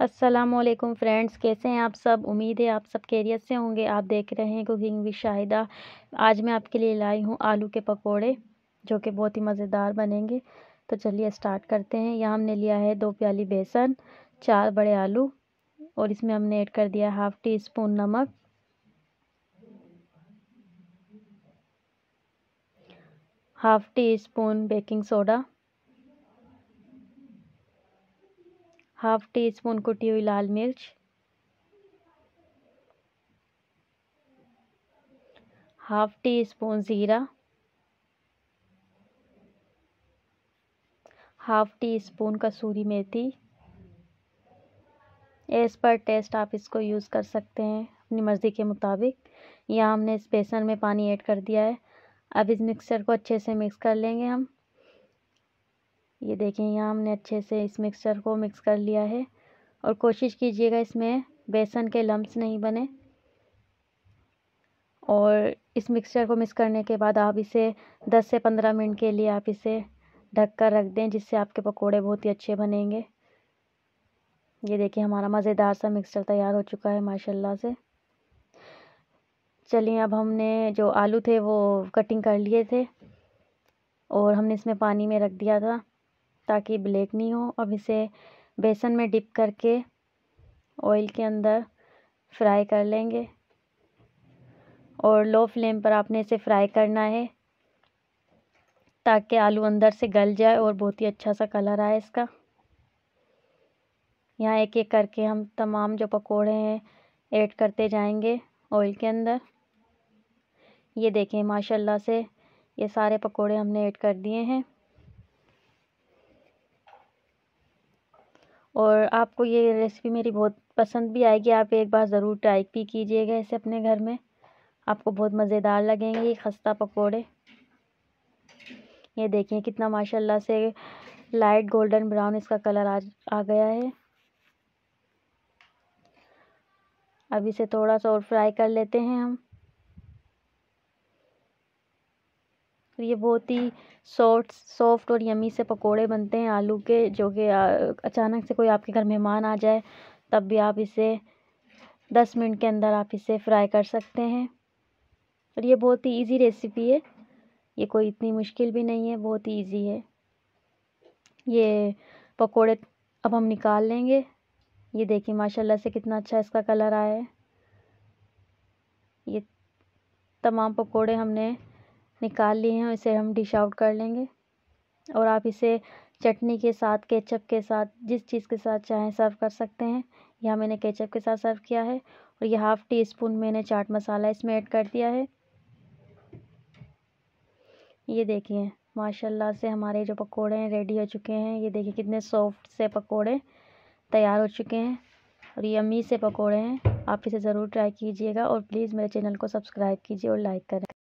Aslam friends कैसे हैं आप सब उम्मीद है आप सब कैरियर से होंगे आप देख रहे हैं कुकिंग विद शाहिदा आज मैं आपके लिए लाई हूँ आलू के पकोड़े जो कि बहुत ही मज़ेदार बनेंगे तो चलिए स्टार्ट करते हैं यहाँ हमने लिया है दो प्याली बेसन चार बड़े आलू और इसमें हमने ऐड कर दिया हाफ़ टी स्पून नमक half teaspoon baking soda half teaspoon कुटी हुई लाल मिर्च हाफ टी स्पून ज़ीरा हाफ टी स्पून कसूरी मेथी एस पर टेस्ट आप इसको यूज़ कर सकते हैं अपनी मर्ज़ी के मुताबिक यहाँ हमने इस बेसन में पानी ऐड कर दिया है अब इस मिक्सर को अच्छे से मिक्स कर लेंगे हम ये देखें यहाँ हमने अच्छे से इस मिक्सचर को मिक्स कर लिया है और कोशिश कीजिएगा इसमें बेसन के लम्ब नहीं बने और इस मिक्सचर को मिक्स करने के बाद आप इसे 10 से 15 मिनट के लिए आप इसे ढक कर रख दें जिससे आपके पकोड़े बहुत ही अच्छे बनेंगे ये देखिए हमारा मज़ेदार सा मिक्सचर तैयार हो चुका है माशाल्लाह से चलिए अब हमने जो आलू थे वो कटिंग कर लिए थे और हमने इसमें पानी में रख दिया था ताकि ब्लैक नहीं हो अब इसे बेसन में डिप करके ऑयल के अंदर फ्राई कर लेंगे और लो फ्लेम पर आपने इसे फ्राई करना है ताकि आलू अंदर से गल जाए और बहुत ही अच्छा सा कलर आए इसका यहाँ एक एक करके हम तमाम जो पकोड़े हैं ऐड करते जाएंगे ऑयल के अंदर ये देखें माशाल्लाह से ये सारे पकोड़े हमने ऐड कर दिए हैं और आपको ये रेसिपी मेरी बहुत पसंद भी आएगी आप एक बार ज़रूर ट्राई भी कीजिएगा इसे अपने घर में आपको बहुत मज़ेदार लगेंगे ये खस्ता पकोड़े ये देखिए कितना माशाल्लाह से लाइट गोल्डन ब्राउन इसका कलर आ आ गया है अब इसे थोड़ा सा और फ्राई कर लेते हैं हम तो ये बहुत ही सॉफ्ट सॉफ्ट और यम्मी से पकोड़े बनते हैं आलू के जो कि अचानक से कोई आपके घर मेहमान आ जाए तब भी आप इसे दस मिनट के अंदर आप इसे फ्राई कर सकते हैं और ये बहुत ही इजी रेसिपी है ये कोई इतनी मुश्किल भी नहीं है बहुत ही इजी है ये पकोड़े अब हम निकाल लेंगे ये देखिए माशाल्लाह से कितना अच्छा इसका कलर आया है ये तमाम पकोड़े हमने निकाल लिए हैं इसे हम डिश आउट कर लेंगे और आप इसे चटनी के साथ केचप के साथ जिस चीज़ के साथ चाहें सर्व कर सकते हैं यह मैंने केचप के साथ सर्व किया है और यह हाफ़ टी स्पून मैंने चाट मसाला इसमें ऐड कर दिया है ये देखिए माशाल्लाह से हमारे जो पकोड़े हैं रेडी हो चुके हैं ये देखिए कितने सॉफ्ट से पकोड़े तैयार हो चुके हैं और ये अम्मी से पकोड़े हैं आप इसे ज़रूर ट्राई कीजिएगा और प्लीज़ मेरे चैनल को सब्सक्राइब कीजिए और लाइक करें